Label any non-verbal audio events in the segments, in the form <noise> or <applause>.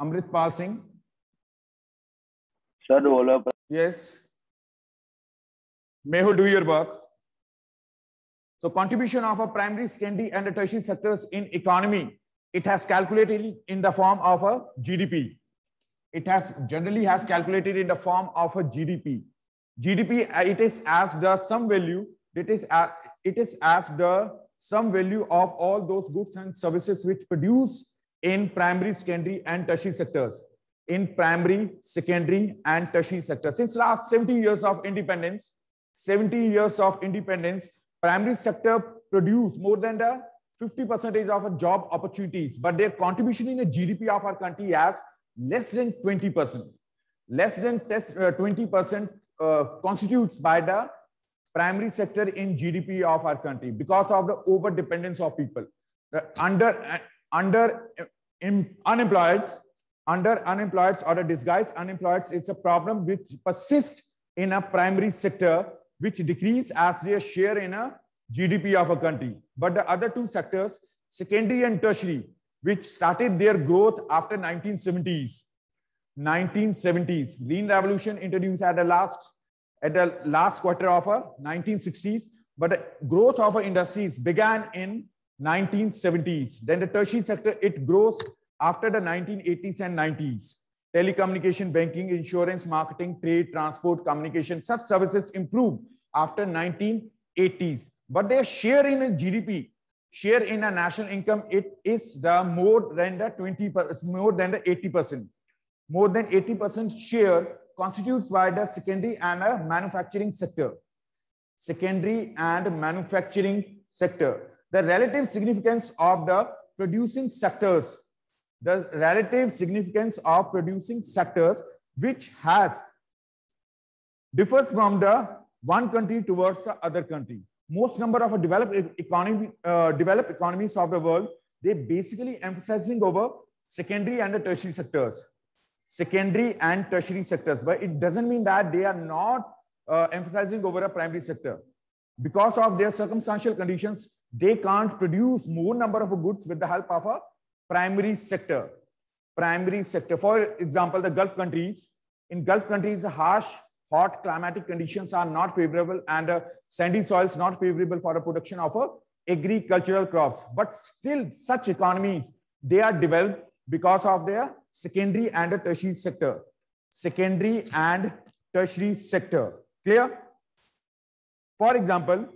Amritpal Singh. Sir, Yes. Meho, do your work. So contribution of a primary, secondary and a tertiary sectors in economy, it has calculated in the form of a GDP. It has generally has calculated in the form of a GDP. GDP, uh, it is as the sum value, it is, as, uh, it is as the sum value of all those goods and services which produce in primary, secondary, and tertiary sectors. In primary, secondary, and tertiary sectors. Since last 70 years of independence, 70 years of independence, primary sector produced more than the 50 percentage of job opportunities, but their contribution in the GDP of our country has less than 20 percent. Less than uh, 20 percent uh, constitutes by the primary sector in GDP of our country because of the over dependence of people. under uh, under unemployed, under unemployed or a disguised unemployed is a problem which persists in a primary sector, which decrease as their share in a GDP of a country. But the other two sectors, secondary and tertiary, which started their growth after 1970s. 1970s, Green Revolution introduced at the last at the last quarter of a 1960s, but the growth of our industries began in 1970s. Then the tertiary sector, it grows after the 1980s and 90s, telecommunication, banking, insurance, marketing, trade, transport, communication, such services improved after 1980s. But their share in GDP, share in a national income, it is the more than the 20, more than the 80%. More than 80% share constitutes by the secondary and a manufacturing sector. Secondary and manufacturing sector. The relative significance of the producing sectors the relative significance of producing sectors which has differs from the one country towards the other country. Most number of developed economy, uh, developed economies of the world, they basically emphasizing over secondary and tertiary sectors, secondary and tertiary sectors. But it doesn't mean that they are not uh, emphasizing over a primary sector. Because of their circumstantial conditions, they can't produce more number of goods with the help of a primary sector. Primary sector. For example, the Gulf countries. In Gulf countries, harsh, hot climatic conditions are not favorable and uh, sandy soils not favorable for the production of uh, agricultural crops. But still, such economies, they are developed because of their secondary and tertiary sector. Secondary and tertiary sector. Clear? For example,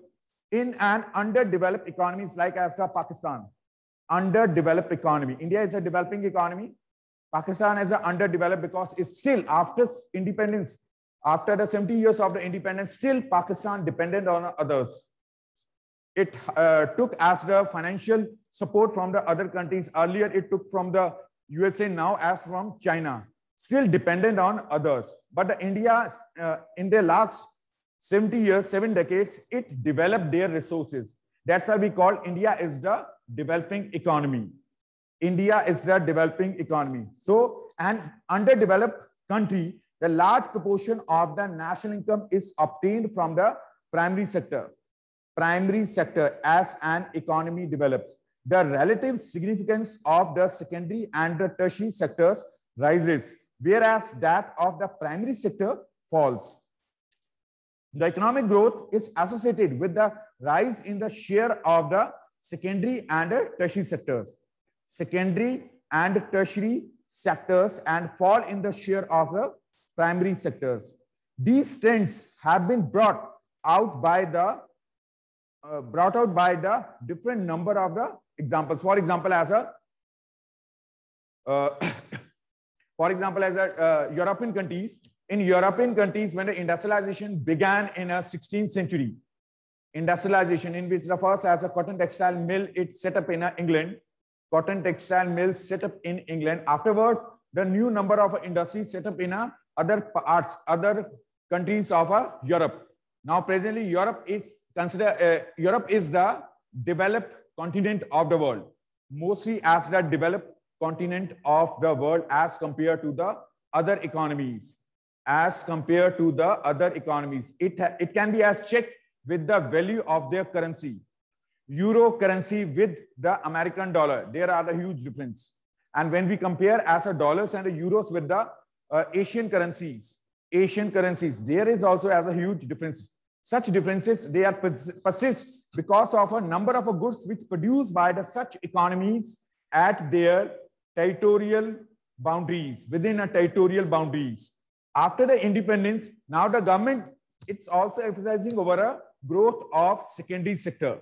in an underdeveloped economies like as Pakistan, underdeveloped economy. India is a developing economy. Pakistan is an underdeveloped because it's still after independence, after the 70 years of the independence, still Pakistan dependent on others. It uh, took as the financial support from the other countries. Earlier, it took from the USA, now as from China. Still dependent on others. But the India, uh, in the last 70 years, seven decades, it developed their resources. That's why we call India is the developing economy. India is a developing economy. So, an underdeveloped country, the large proportion of the national income is obtained from the primary sector. Primary sector as an economy develops. The relative significance of the secondary and the tertiary sectors rises, whereas that of the primary sector falls. The economic growth is associated with the rise in the share of the secondary and tertiary sectors. Secondary and tertiary sectors and fall in the share of the primary sectors. These trends have been brought out by the uh, brought out by the different number of the examples. For example, as a uh, <coughs> for example, as a uh, European countries, in European countries, when the industrialization began in a 16th century, industrialization in which the first as a cotton textile mill it set up in uh, England, cotton textile mills set up in England. Afterwards, the new number of industries set up in uh, other parts, other countries of uh, Europe. Now, presently, Europe is considered uh, Europe is the developed continent of the world, mostly as the developed continent of the world as compared to the other economies, as compared to the other economies. It, it can be as check with the value of their currency. Euro currency with the American dollar. There are the huge difference. And when we compare as a dollars and a euros with the uh, Asian currencies, Asian currencies, there is also as a huge difference. Such differences, they are persist because of a number of goods which produced by the such economies at their territorial boundaries, within a territorial boundaries. After the independence, now the government, it's also emphasizing over a growth of secondary sector.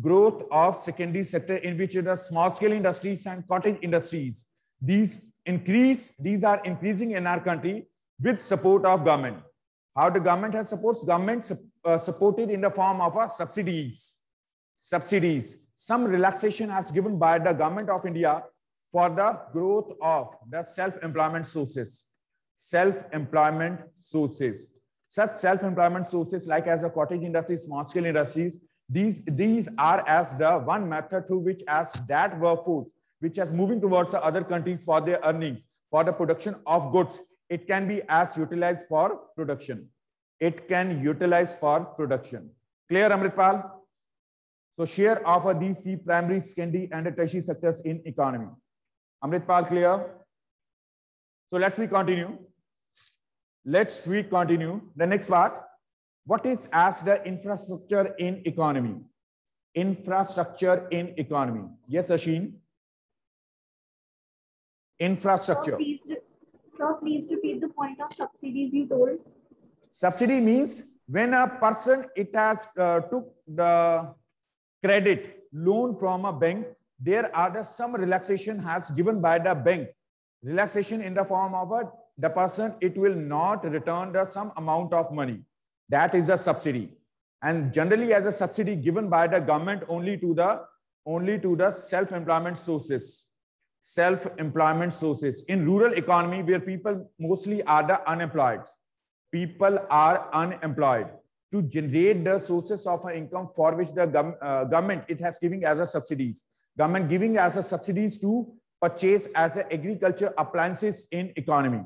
Growth of secondary sector in which the small scale industries and cottage industries. These increase, these are increasing in our country with support of government. How the government has supports? Government uh, supported in the form of subsidies. Subsidies. Some relaxation has given by the government of India for the growth of the self-employment sources. Self-employment sources such self-employment sources like as a cottage industry, small scale industries, these, these are as the one method through which as that workforce, which is moving towards other countries for their earnings, for the production of goods, it can be as utilized for production. It can utilize for production. Clear, Amritpal? So share of these three primary, secondary, and tertiary sectors in economy. Amritpal, clear? So let's we continue. Let's we continue. The next part. What is as the infrastructure in economy? Infrastructure in economy. Yes, Ashin. Infrastructure. so please, sir, please repeat the point of subsidies you told. Subsidy means when a person it has uh, took the credit loan from a bank, there are the, some relaxation has given by the bank. Relaxation in the form of a the person, it will not return the some amount of money. That is a subsidy. And generally as a subsidy given by the government only to the, only to the self-employment sources, self-employment sources. In rural economy where people mostly are the unemployed, people are unemployed to generate the sources of income for which the uh, government it has giving as a subsidies government giving as a subsidies to purchase as a agriculture appliances in economy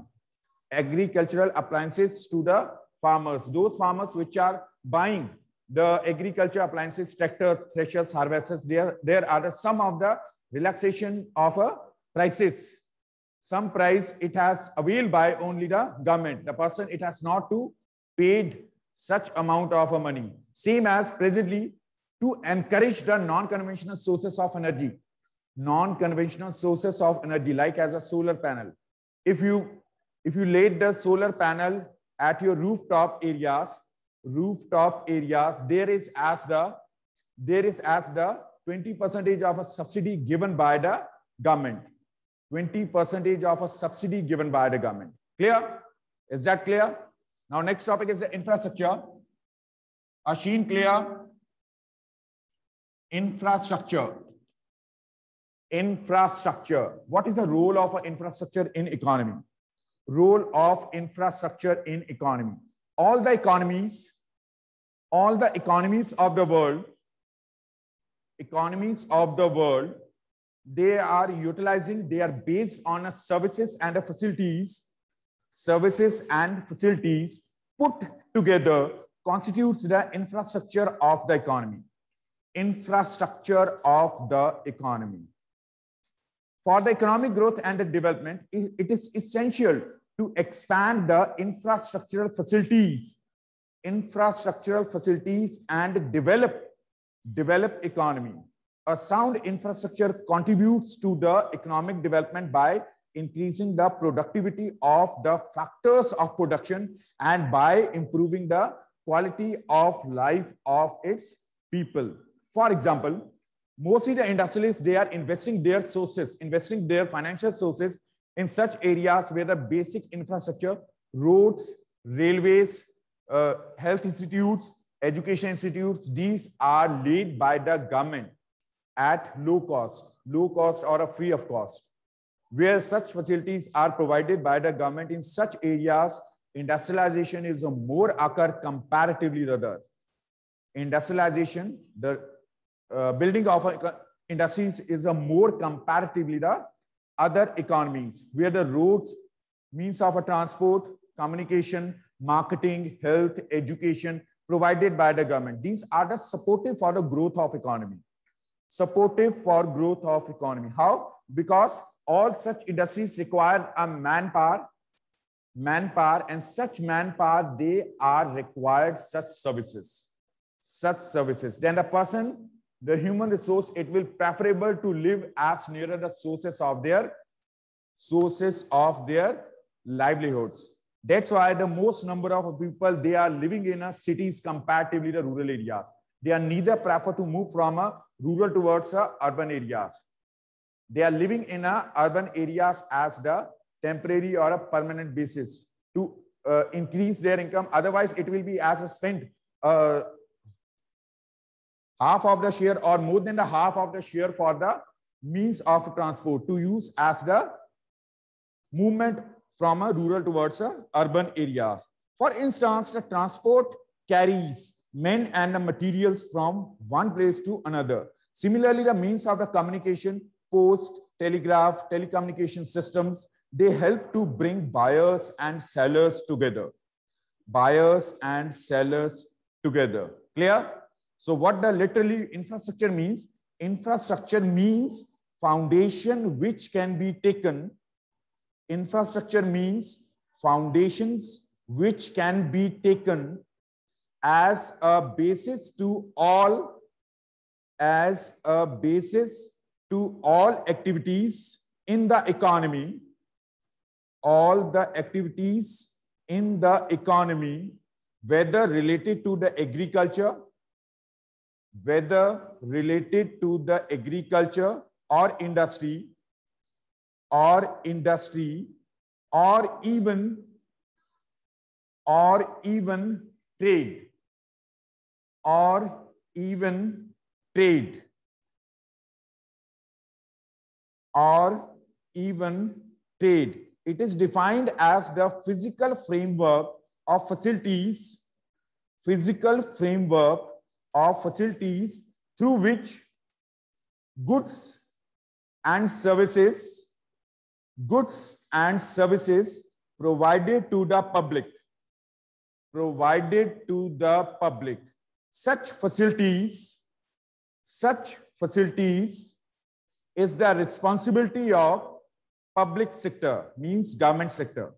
agricultural appliances to the farmers. Those farmers which are buying the agriculture appliances, tractors, threshers, harvesters, there, there are the, some of the relaxation of uh, prices. Some price it has availed by only the government. The person it has not to paid such amount of uh, money. Same as presently to encourage the non-conventional sources of energy. Non-conventional sources of energy like as a solar panel. If you if you laid the solar panel at your rooftop areas, rooftop areas, there is as the, there is as the 20 percentage of a subsidy given by the government. 20 percentage of a subsidy given by the government. Clear? Is that clear? Now, next topic is the infrastructure. Ashin clear? Infrastructure. Infrastructure. What is the role of infrastructure in economy? role of infrastructure in economy. All the economies, all the economies of the world, economies of the world, they are utilizing, they are based on a services and a facilities, services and facilities put together constitutes the infrastructure of the economy. Infrastructure of the economy for the economic growth and the development, it is essential to expand the infrastructural facilities, infrastructural facilities and develop, develop economy. A sound infrastructure contributes to the economic development by increasing the productivity of the factors of production and by improving the quality of life of its people. For example, mostly the industrialists, they are investing their sources, investing their financial sources in such areas where the basic infrastructure, roads, railways, uh, health institutes, education institutes, these are laid by the government at low cost, low cost or a free of cost, where such facilities are provided by the government in such areas, industrialization is a more occur comparatively rather. Industrialization, the uh, building of industries is a more comparatively the other economies where the roads, means of a transport, communication, marketing, health, education provided by the government. These are the supportive for the growth of economy. Supportive for growth of economy. How? Because all such industries require a manpower, manpower and such manpower, they are required such services, such services. Then the person the human resource, it will preferable to live as nearer the sources of their sources of their livelihoods. That's why the most number of people, they are living in a cities comparatively the rural areas. They are neither prefer to move from a rural towards a urban areas. They are living in a urban areas as the temporary or a permanent basis to uh, increase their income. Otherwise, it will be as a spent uh, half of the share or more than the half of the share for the means of transport to use as the movement from a rural towards a urban areas. For instance, the transport carries men and the materials from one place to another. Similarly, the means of the communication, post, telegraph, telecommunication systems, they help to bring buyers and sellers together. Buyers and sellers together. Clear? So what the literally infrastructure means? Infrastructure means foundation which can be taken. Infrastructure means foundations which can be taken as a basis to all as a basis to all activities in the economy all the activities in the economy whether related to the agriculture whether related to the agriculture or industry or industry or even or even trade or even trade or even trade it is defined as the physical framework of facilities physical framework of facilities through which goods and services goods and services provided to the public provided to the public such facilities such facilities is the responsibility of public sector means government sector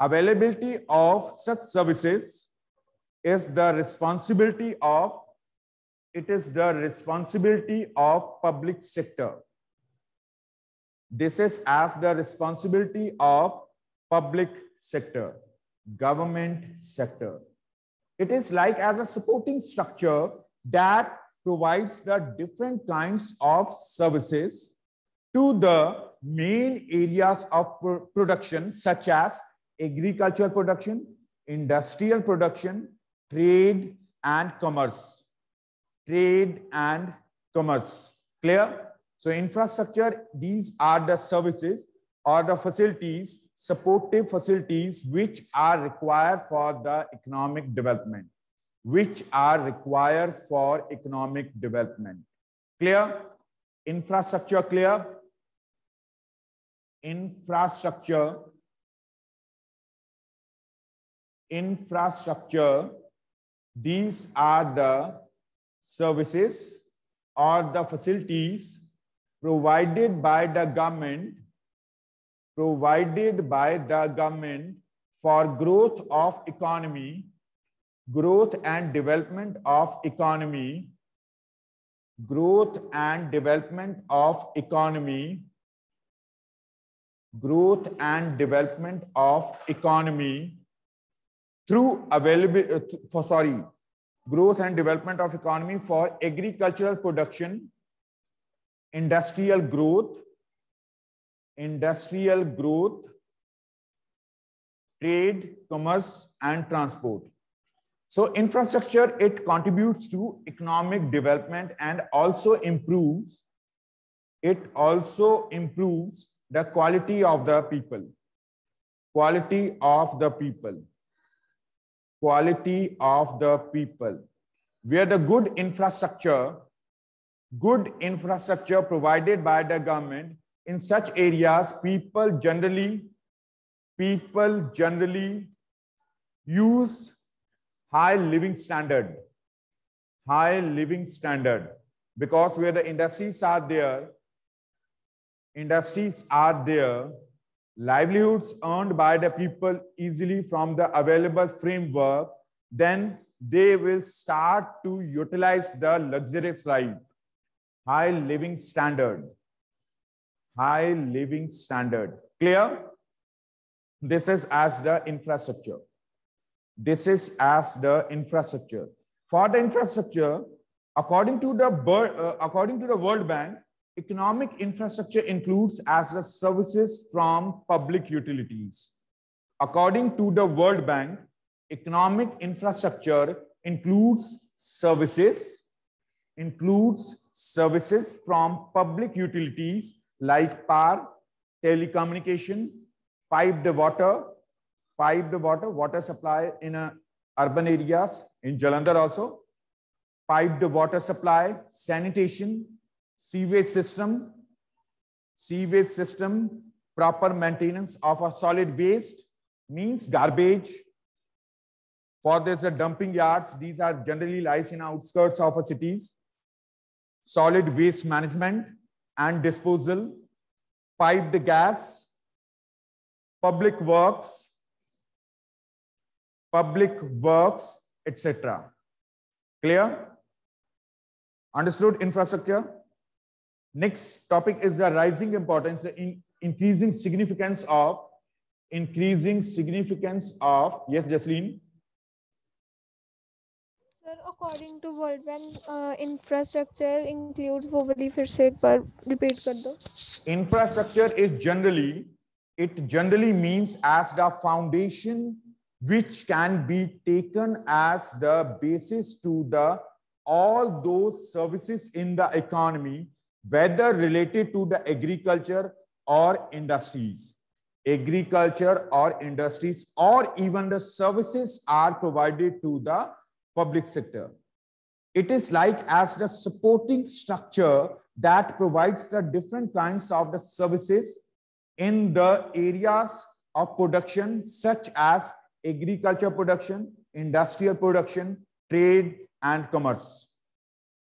availability of such services is the responsibility of it is the responsibility of public sector. This is as the responsibility of public sector, government sector. It is like as a supporting structure that provides the different kinds of services to the main areas of production, such as agricultural production, industrial production, trade and commerce. Trade and commerce. Clear? So infrastructure, these are the services or the facilities, supportive facilities, which are required for the economic development, which are required for economic development. Clear? Infrastructure clear? Infrastructure. Infrastructure these are the services or the facilities provided by the government provided by the government for growth of economy growth and development of economy growth and development of economy growth and development of economy through available uh, for sorry growth and development of economy for agricultural production industrial growth industrial growth trade commerce and transport so infrastructure it contributes to economic development and also improves it also improves the quality of the people quality of the people quality of the people. Where the good infrastructure, good infrastructure provided by the government in such areas, people generally, people generally use high living standard, high living standard, because where the industries are there, industries are there, livelihoods earned by the people easily from the available framework, then they will start to utilize the luxurious life, high living standard, high living standard. Clear? This is as the infrastructure. This is as the infrastructure. For the infrastructure, according to the, uh, according to the World Bank, Economic infrastructure includes as the services from public utilities. According to the World Bank, economic infrastructure includes services, includes services from public utilities like power, telecommunication, piped water, piped water, water supply in uh, urban areas, in Jalandhar also, piped water supply, sanitation, sewage system, sewage system, proper maintenance of a solid waste means garbage. For this, the dumping yards, these are generally lies in outskirts of a cities. Solid waste management and disposal, piped gas, public works, public works, etc. Clear? Understood infrastructure? Next topic is the rising importance, the in, increasing significance of, increasing significance of, yes, Jasleen? Sir, according to World Bank, uh, infrastructure includes, वो वाली फिर repeat कर दो. Infrastructure is generally, it generally means as the foundation which can be taken as the basis to the all those services in the economy whether related to the agriculture or industries. Agriculture or industries or even the services are provided to the public sector. It is like as the supporting structure that provides the different kinds of the services in the areas of production such as agriculture production, industrial production, trade and commerce.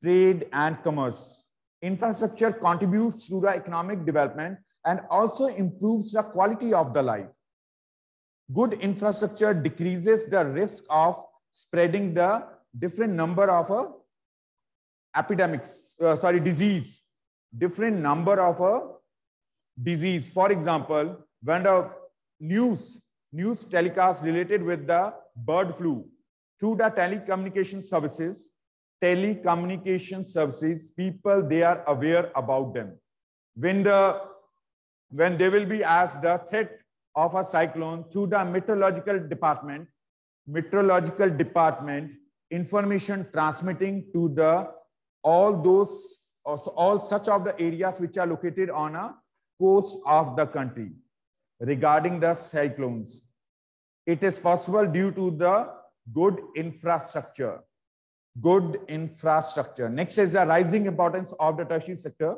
Trade and commerce. Infrastructure contributes to the economic development and also improves the quality of the life. Good infrastructure decreases the risk of spreading the different number of a uh, epidemics, uh, sorry, disease, different number of a uh, disease. For example, when the news, news telecast related with the bird flu through the telecommunication services, telecommunication services, people, they are aware about them. When, the, when they will be asked the threat of a cyclone through the meteorological department, meteorological department information transmitting to the all those all such of the areas which are located on a coast of the country regarding the cyclones it is possible due to the good infrastructure good infrastructure. Next is the rising importance of the tertiary sector,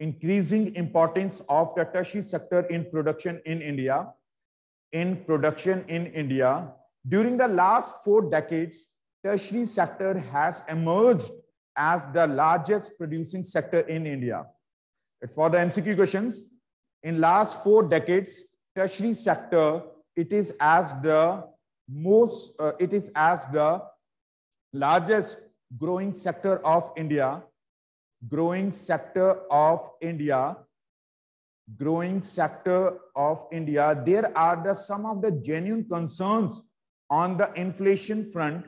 increasing importance of the tertiary sector in production in India. In production in India, during the last four decades, tertiary sector has emerged as the largest producing sector in India. It's for the MCQ questions. In last four decades, tertiary sector, it is as the most, uh, it is as the largest growing sector of India, growing sector of India, growing sector of India, there are the, some of the genuine concerns on the inflation front,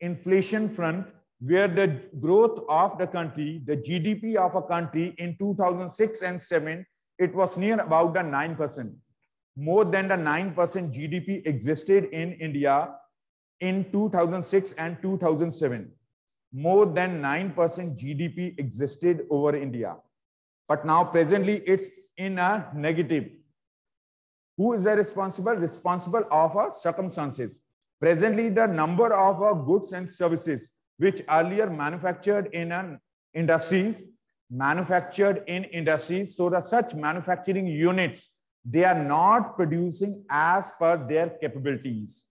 inflation front, where the growth of the country, the GDP of a country in 2006 and 7, it was near about the 9%. More than the 9% GDP existed in India in 2006 and 2007, more than 9% GDP existed over India. But now presently it's in a negative. Who is the responsible? Responsible of our circumstances. Presently, the number of our goods and services which earlier manufactured in an industries, manufactured in industries, so that such manufacturing units, they are not producing as per their capabilities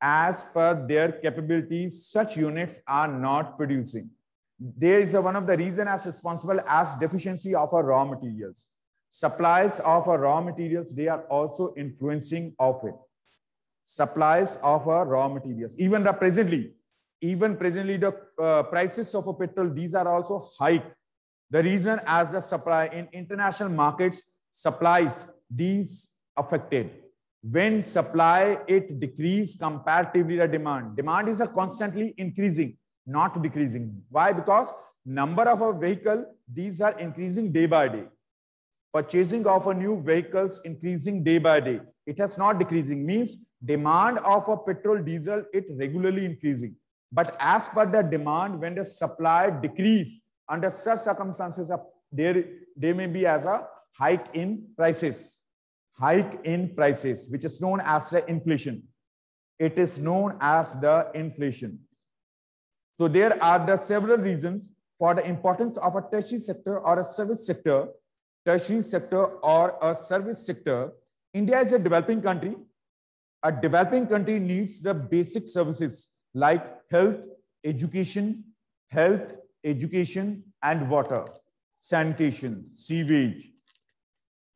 as per their capabilities, such units are not producing. There is a, one of the reason as responsible as deficiency of our raw materials. Supplies of our raw materials, they are also influencing of it. Supplies of our raw materials, even the presently, even presently the uh, prices of a petrol, these are also high. The reason as the supply in international markets, supplies, these affected when supply it decrease comparatively the demand demand is a constantly increasing not decreasing why because number of a vehicle these are increasing day by day purchasing of a new vehicles increasing day by day it has not decreasing means demand of a petrol diesel it regularly increasing but as per the demand when the supply decrease under such circumstances there there may be as a hike in prices hike in prices, which is known as the inflation. It is known as the inflation. So there are the several reasons for the importance of a tertiary sector or a service sector, tertiary sector or a service sector. India is a developing country. A developing country needs the basic services like health, education, health, education, and water, sanitation, sewage,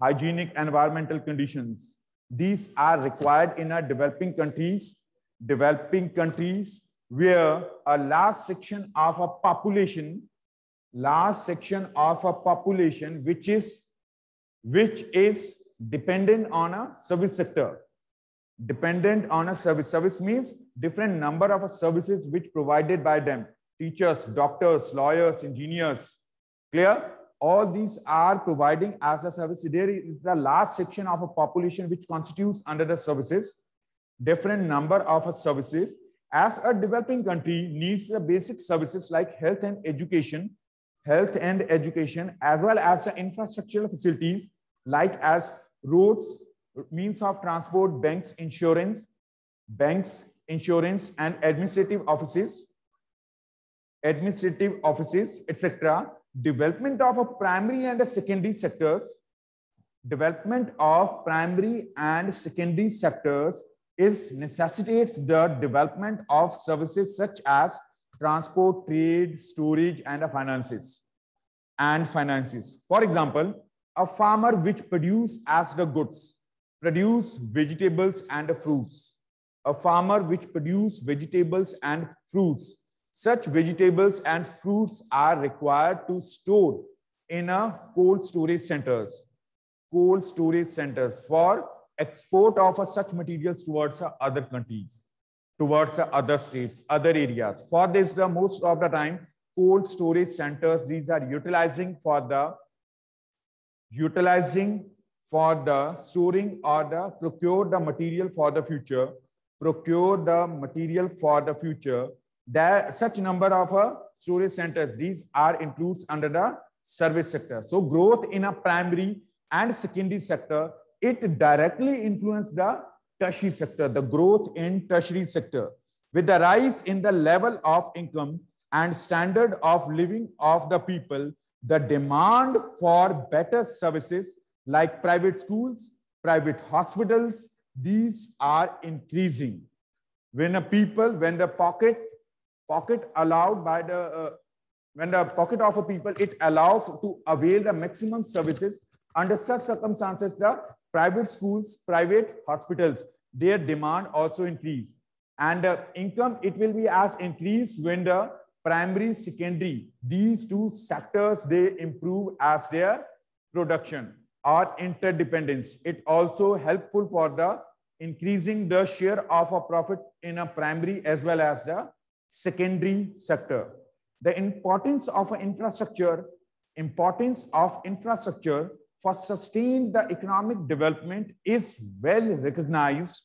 hygienic environmental conditions. These are required in our developing countries, developing countries where a large section of a population, large section of a population which is which is dependent on a service sector. Dependent on a service. Service means different number of services which provided by them. Teachers, doctors, lawyers, engineers. Clear? all these are providing as a service. There is the large section of a population which constitutes under the services, different number of services. As a developing country needs the basic services like health and education, health and education, as well as the infrastructural facilities like as roads, means of transport, banks, insurance, banks, insurance, and administrative offices, administrative offices, etc development of a primary and a secondary sectors development of primary and secondary sectors is necessitates the development of services such as transport trade storage and finances and finances for example a farmer which produce as the goods produce vegetables and fruits a farmer which produce vegetables and fruits such vegetables and fruits are required to store in a cold storage centers, cold storage centers for export of such materials towards other countries, towards other states, other areas. For this, the most of the time, cold storage centers, these are utilizing for the utilizing for the storing or the procure the material for the future, procure the material for the future there, such number of uh, storage centers, these are includes under the service sector. So growth in a primary and secondary sector, it directly influenced the tertiary sector, the growth in tertiary sector. With the rise in the level of income and standard of living of the people, the demand for better services like private schools, private hospitals, these are increasing. When a people, when the pocket pocket allowed by the uh, when the pocket of a people it allows to avail the maximum services under such circumstances the private schools private hospitals their demand also increase and uh, income it will be as increased when the primary secondary these two sectors they improve as their production or interdependence it also helpful for the increasing the share of a profit in a primary as well as the secondary sector. The importance of infrastructure, importance of infrastructure for sustained the economic development is well recognized.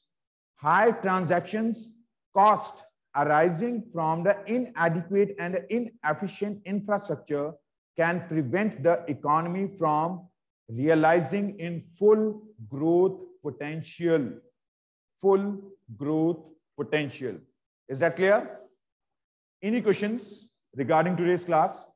High transactions cost arising from the inadequate and inefficient infrastructure can prevent the economy from realizing in full growth potential. Full growth potential. Is that clear? Any questions regarding today's class?